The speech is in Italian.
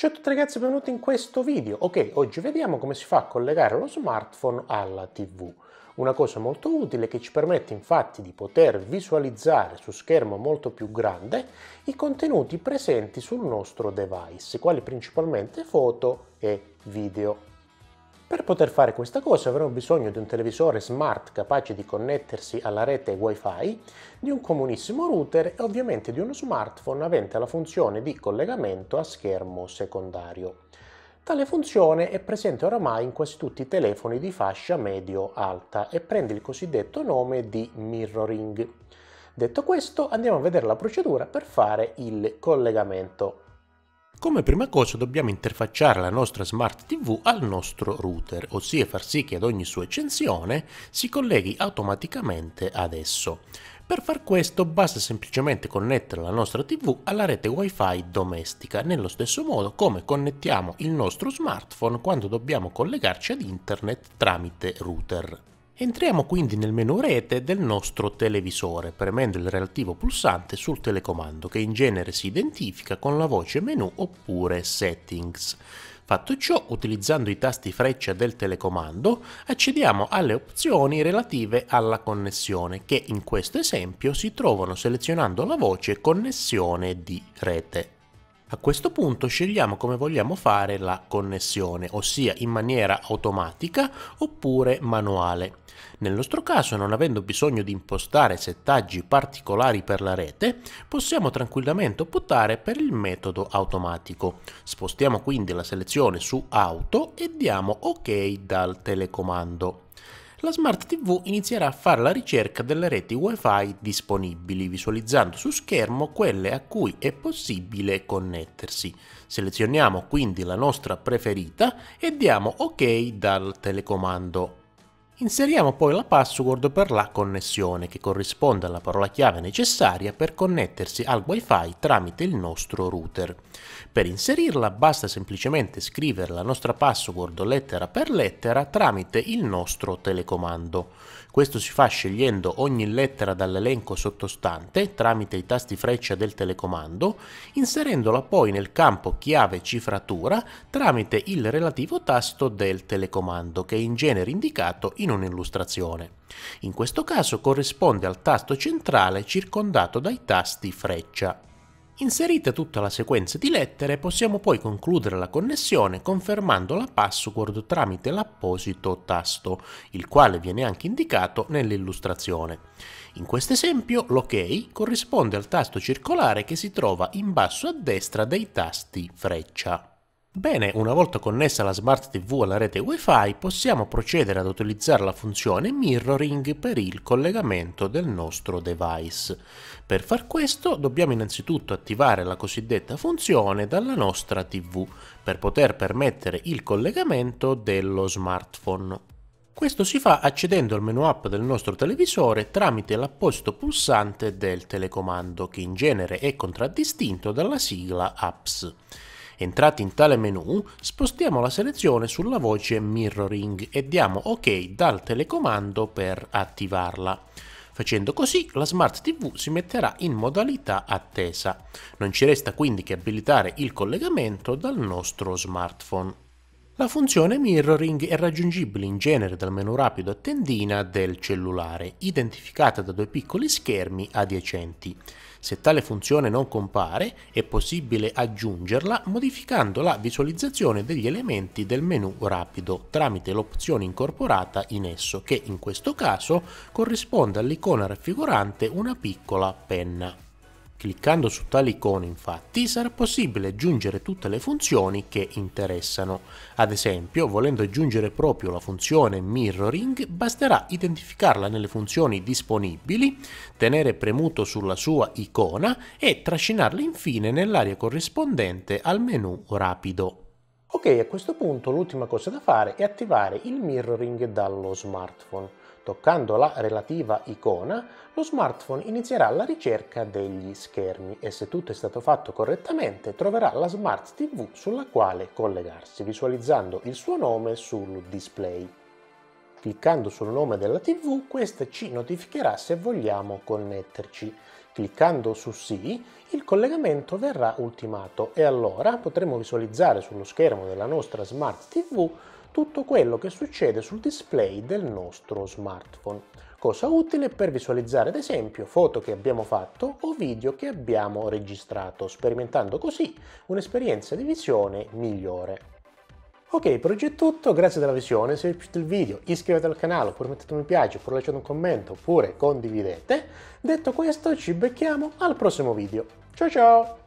Ciao a tutti ragazzi, benvenuti in questo video. Ok, oggi vediamo come si fa a collegare lo smartphone alla TV. Una cosa molto utile che ci permette infatti di poter visualizzare su schermo molto più grande i contenuti presenti sul nostro device, quali principalmente foto e video. Per poter fare questa cosa avremo bisogno di un televisore smart capace di connettersi alla rete wifi, di un comunissimo router e ovviamente di uno smartphone avente la funzione di collegamento a schermo secondario. Tale funzione è presente oramai in quasi tutti i telefoni di fascia medio-alta e prende il cosiddetto nome di mirroring. Detto questo andiamo a vedere la procedura per fare il collegamento. Come prima cosa dobbiamo interfacciare la nostra Smart TV al nostro router, ossia far sì che ad ogni sua accensione si colleghi automaticamente ad esso. Per far questo basta semplicemente connettere la nostra TV alla rete wifi domestica, nello stesso modo come connettiamo il nostro smartphone quando dobbiamo collegarci ad internet tramite router. Entriamo quindi nel menu rete del nostro televisore premendo il relativo pulsante sul telecomando che in genere si identifica con la voce menu oppure settings. Fatto ciò, utilizzando i tasti freccia del telecomando, accediamo alle opzioni relative alla connessione che in questo esempio si trovano selezionando la voce connessione di rete. A questo punto scegliamo come vogliamo fare la connessione, ossia in maniera automatica oppure manuale. Nel nostro caso, non avendo bisogno di impostare settaggi particolari per la rete, possiamo tranquillamente optare per il metodo automatico. Spostiamo quindi la selezione su Auto e diamo OK dal telecomando la Smart TV inizierà a fare la ricerca delle reti WiFi disponibili, visualizzando su schermo quelle a cui è possibile connettersi. Selezioniamo quindi la nostra preferita e diamo OK dal telecomando Inseriamo poi la password per la connessione che corrisponde alla parola chiave necessaria per connettersi al wifi tramite il nostro router. Per inserirla basta semplicemente scrivere la nostra password lettera per lettera tramite il nostro telecomando. Questo si fa scegliendo ogni lettera dall'elenco sottostante tramite i tasti freccia del telecomando, inserendola poi nel campo chiave cifratura tramite il relativo tasto del telecomando che è in genere indicato in in un'illustrazione. In questo caso corrisponde al tasto centrale circondato dai tasti freccia. Inserita tutta la sequenza di lettere possiamo poi concludere la connessione confermando la password tramite l'apposito tasto, il quale viene anche indicato nell'illustrazione. In questo esempio l'OK corrisponde al tasto circolare che si trova in basso a destra dei tasti freccia. Bene, una volta connessa la Smart TV alla rete Wi-Fi possiamo procedere ad utilizzare la funzione mirroring per il collegamento del nostro device. Per far questo dobbiamo innanzitutto attivare la cosiddetta funzione dalla nostra TV per poter permettere il collegamento dello smartphone. Questo si fa accedendo al menu app del nostro televisore tramite l'apposito pulsante del telecomando che in genere è contraddistinto dalla sigla Apps. Entrati in tale menu, spostiamo la selezione sulla voce Mirroring e diamo OK dal telecomando per attivarla. Facendo così la Smart TV si metterà in modalità attesa. Non ci resta quindi che abilitare il collegamento dal nostro smartphone. La funzione mirroring è raggiungibile in genere dal menu rapido a tendina del cellulare, identificata da due piccoli schermi adiacenti. Se tale funzione non compare, è possibile aggiungerla modificando la visualizzazione degli elementi del menu rapido tramite l'opzione incorporata in esso, che in questo caso corrisponde all'icona raffigurante una piccola penna. Cliccando su tale icona infatti sarà possibile aggiungere tutte le funzioni che interessano. Ad esempio, volendo aggiungere proprio la funzione mirroring, basterà identificarla nelle funzioni disponibili, tenere premuto sulla sua icona e trascinarla infine nell'area corrispondente al menu rapido. Ok, a questo punto l'ultima cosa da fare è attivare il mirroring dallo smartphone. Toccando la relativa icona, lo smartphone inizierà la ricerca degli schermi e se tutto è stato fatto correttamente troverà la Smart TV sulla quale collegarsi, visualizzando il suo nome sul display. Cliccando sul nome della TV, questa ci notificherà se vogliamo connetterci. Cliccando su Sì, il collegamento verrà ultimato e allora potremo visualizzare sullo schermo della nostra Smart TV tutto quello che succede sul display del nostro smartphone, cosa utile per visualizzare ad esempio foto che abbiamo fatto o video che abbiamo registrato, sperimentando così un'esperienza di visione migliore. Ok, per oggi è tutto, grazie della visione, se vi è piaciuto il video iscrivetevi al canale, oppure mettete un mi piace, oppure lasciate un commento, oppure condividete. Detto questo ci becchiamo al prossimo video. Ciao ciao!